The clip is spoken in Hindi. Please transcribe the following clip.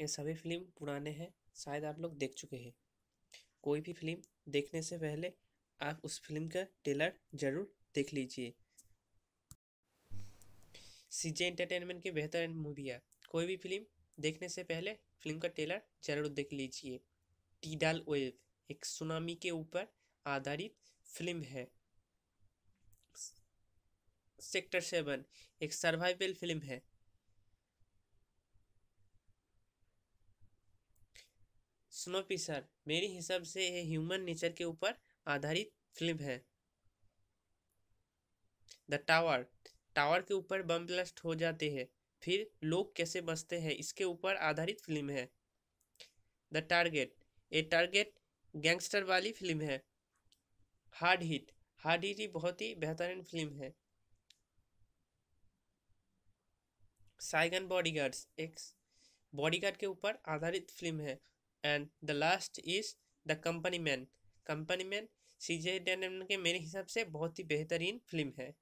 ये सभी फिल्म पुराने हैं शायद आप लोग देख चुके हैं कोई भी फिल्म देखने से पहले आप उस फिल्म का ट्रेलर ज़रूर देख लीजिए सी जे एंटरटेनमेंट की बेहतर मूवियाँ कोई भी फिल्म देखने से पहले फिल्म का ट्रेलर जरूर देख लीजिए टीडाल वेव एक सुनामी के ऊपर आधारित फिल्म है सेक्टर सेवन एक सर्वाइवल फिल्म है स्नो पिसर मेरे हिसाब से यह ह्यूमन नेचर के ऊपर आधारित फिल्म है द टावर टावर के ऊपर बम ब्लास्ट हो जाते हैं फिर लोग कैसे बचते हैं इसके ऊपर आधारित फिल्म है the target a target gangster वाली फिल्म है हार्ड हिट हार्ड हिट ही बहुत ही बेहतरीन फिल्म है साइगन बॉडीगार्ड्स एक बॉडीगार्ड के ऊपर आधारित फिल्म है and the last is the company man company man C J Tan के मेरे हिसाब से बहुत ही बेहतरीन फिल्म है